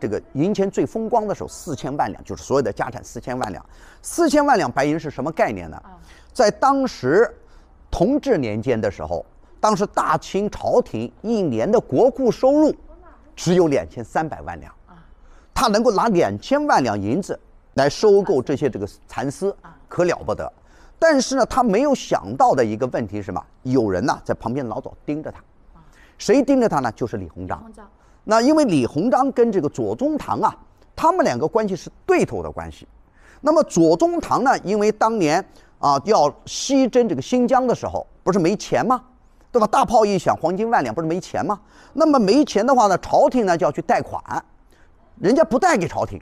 这个银钱最风光的时候，四千万两就是所有的家产四千万两。四千万两白银是什么概念呢？在当时同治年间的时候，当时大清朝廷一年的国库收入只有两千三百万两啊，他能够拿两千万两银子来收购这些这个蚕丝可了不得。但是呢，他没有想到的一个问题是什么？有人呢在旁边老早盯着他，谁盯着他呢？就是李鸿章。那因为李鸿章跟这个左宗棠啊，他们两个关系是对头的关系。那么左宗棠呢，因为当年啊要西征这个新疆的时候，不是没钱吗？对吧？大炮一响，黄金万两，不是没钱吗？那么没钱的话呢，朝廷呢就要去贷款，人家不贷给朝廷，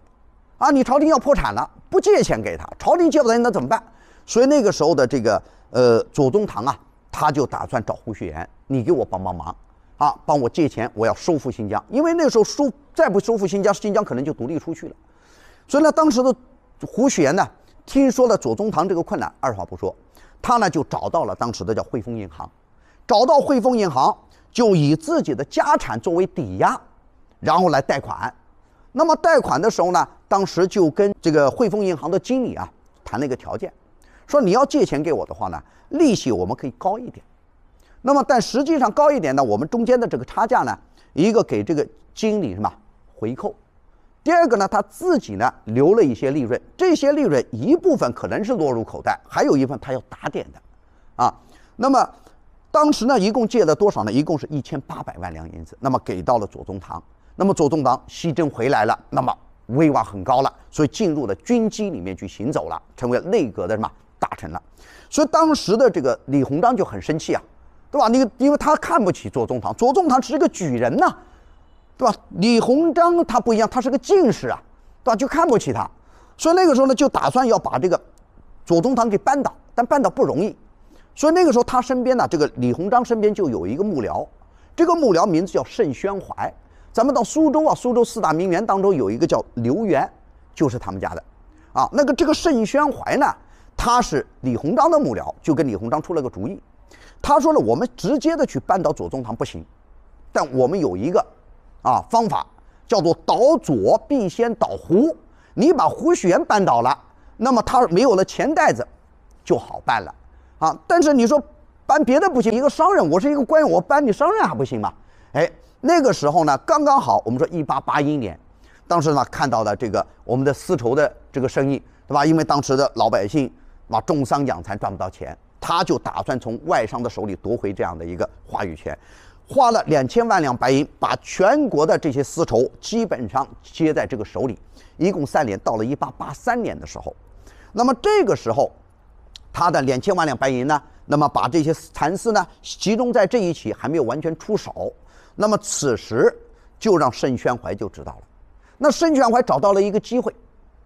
啊，你朝廷要破产了，不借钱给他，朝廷借不到钱那怎么办？所以那个时候的这个呃左宗棠啊，他就打算找胡雪岩，你给我帮帮忙。啊，帮我借钱，我要收复新疆，因为那时候收再不收复新疆，新疆可能就独立出去了。所以呢，当时的胡雪岩呢，听说了左宗棠这个困难，二话不说，他呢就找到了当时的叫汇丰银行，找到汇丰银行，就以自己的家产作为抵押，然后来贷款。那么贷款的时候呢，当时就跟这个汇丰银行的经理啊谈了一个条件，说你要借钱给我的话呢，利息我们可以高一点。那么，但实际上高一点呢？我们中间的这个差价呢，一个给这个经理什么回扣，第二个呢，他自己呢留了一些利润。这些利润一部分可能是落入口袋，还有一份他要打点的，啊。那么当时呢，一共借了多少呢？一共是一千八百万两银子。那么给到了左宗棠。那么左宗棠西征回来了，那么威望很高了，所以进入了军机里面去行走了，成为内阁的什么大臣了。所以当时的这个李鸿章就很生气啊。对吧？你因为他看不起左宗棠，左宗棠是一个举人呐，对吧？李鸿章他不一样，他是个进士啊，对吧？就看不起他，所以那个时候呢，就打算要把这个左宗棠给扳倒，但扳倒不容易，所以那个时候他身边呢，这个李鸿章身边就有一个幕僚，这个幕僚名字叫盛宣怀。咱们到苏州啊，苏州四大名园当中有一个叫刘园，就是他们家的，啊，那个这个盛宣怀呢，他是李鸿章的幕僚，就跟李鸿章出了个主意。他说了，我们直接的去扳倒左宗棠不行，但我们有一个啊方法，叫做倒左必先倒胡。你把胡雪岩扳倒了，那么他没有了钱袋子，就好办了啊。但是你说搬别的不行，一个商人，我是一个官员，我搬你商人还不行吗？哎，那个时候呢，刚刚好，我们说一八八一年，当时呢看到了这个我们的丝绸的这个生意，对吧？因为当时的老百姓啊种桑养蚕赚不到钱。他就打算从外商的手里夺回这样的一个话语权，花了两千万两白银，把全国的这些丝绸基本上接在这个手里，一共三年，到了一八八三年的时候，那么这个时候，他的两千万两白银呢，那么把这些蚕丝呢集中在这一起，还没有完全出手，那么此时就让盛宣怀就知道了，那盛宣怀找到了一个机会，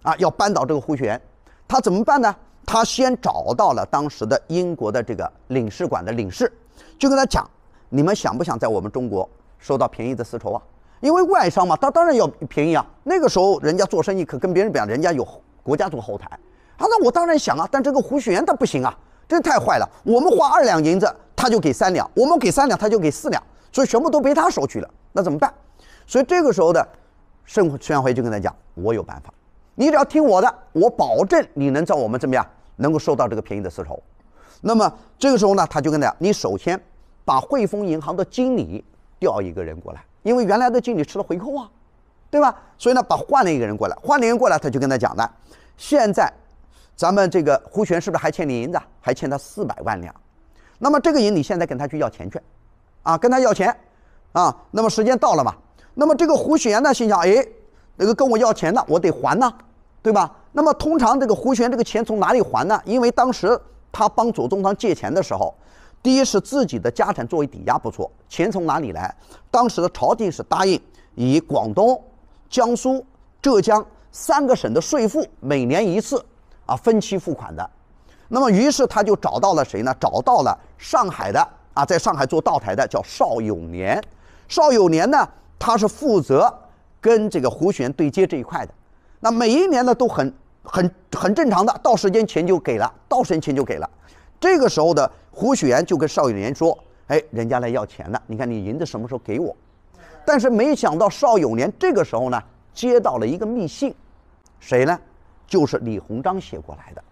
啊，要扳倒这个胡雪岩，他怎么办呢？他先找到了当时的英国的这个领事馆的领事，就跟他讲：“你们想不想在我们中国收到便宜的丝绸啊？因为外商嘛，他当然要便宜啊。那个时候人家做生意可跟别人比，人家有国家做后台。啊，那我当然想啊，但这个胡雪岩他不行啊，这太坏了。我们花二两银子，他就给三两；我们给三两，他就给四两，所以全部都被他收去了。那怎么办？所以这个时候的盛宣怀就跟他讲：‘我有办法。’你只要听我的，我保证你能在我们怎么样能够收到这个便宜的丝绸。那么这个时候呢，他就跟他讲：你首先把汇丰银行的经理调一个人过来，因为原来的经理吃了回扣啊，对吧？所以呢，把换了一个人过来。换了一个人过来，他就跟他讲的：现在咱们这个胡璇是不是还欠你银子？还欠他四百万两。那么这个银，你现在跟他去要钱去，啊，跟他要钱，啊，那么时间到了嘛？那么这个胡璇呢，心想：哎，那个跟我要钱的，我得还呐。对吧？那么通常这个胡旋这个钱从哪里还呢？因为当时他帮左宗棠借钱的时候，第一是自己的家产作为抵押，不错。钱从哪里来？当时的朝廷是答应以广东、江苏、浙江三个省的税赋每年一次啊分期付款的。那么于是他就找到了谁呢？找到了上海的啊，在上海做道台的叫邵永年。邵永年呢，他是负责跟这个胡旋对接这一块的。那每一年呢都很很很正常的，到时间钱就给了，到时间钱就给了。这个时候的胡雪岩就跟邵友年说：“哎，人家来要钱了，你看你银子什么时候给我？”但是没想到邵友年这个时候呢接到了一个密信，谁呢？就是李鸿章写过来的。